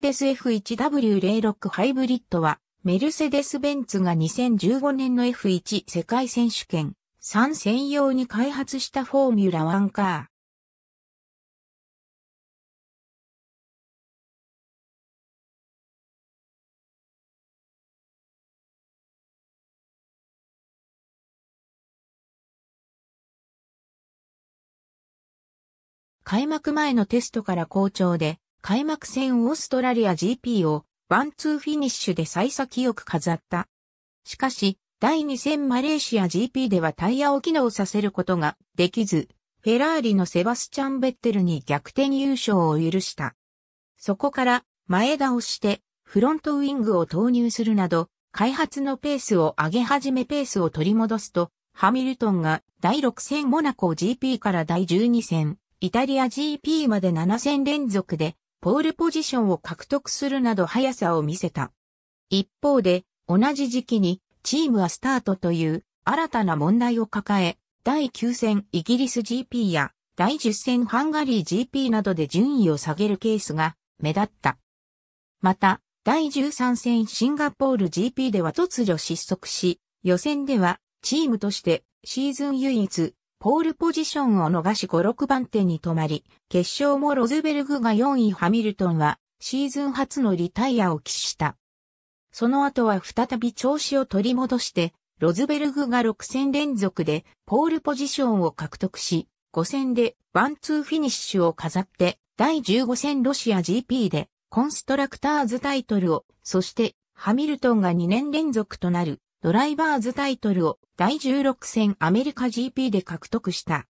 デス F1W06 ハイブリッドは、メルセデス・ベンツが2015年の F1 世界選手権3専用に開発したフォーミュラワンカー。開幕前のテストから好調で、開幕戦オーストラリア GP をワンツーフィニッシュで最先よく飾った。しかし、第2戦マレーシア GP ではタイヤを機能させることができず、フェラーリのセバスチャン・ベッテルに逆転優勝を許した。そこから前倒してフロントウィングを投入するなど、開発のペースを上げ始めペースを取り戻すと、ハミルトンが第6戦モナコ GP から第12戦、イタリア GP まで7戦連続でポールポジションを獲得するなど速さを見せた。一方で、同じ時期に、チームはスタートという新たな問題を抱え、第9戦イギリス GP や第10戦ハンガリー GP などで順位を下げるケースが目立った。また、第13戦シンガポール GP では突如失速し、予選ではチームとしてシーズン唯一ポールポジションを逃し5、6番手に止まり、決勝もロズベルグが4位ハミルトンはシーズン初のリタイアを期した。その後は再び調子を取り戻して、ロズベルグが6戦連続でポールポジションを獲得し、5戦でワンツーフィニッシュを飾って、第15戦ロシア GP でコンストラクターズタイトルを、そしてハミルトンが2年連続となるドライバーズタイトルを第16戦アメリカ GP で獲得した。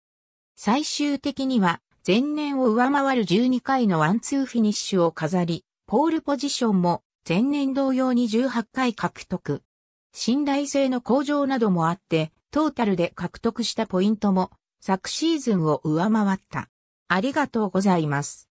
最終的には前年を上回る12回のワンツーフィニッシュを飾り、ポールポジションも前年同様に18回獲得。信頼性の向上などもあって、トータルで獲得したポイントも昨シーズンを上回った。ありがとうございます。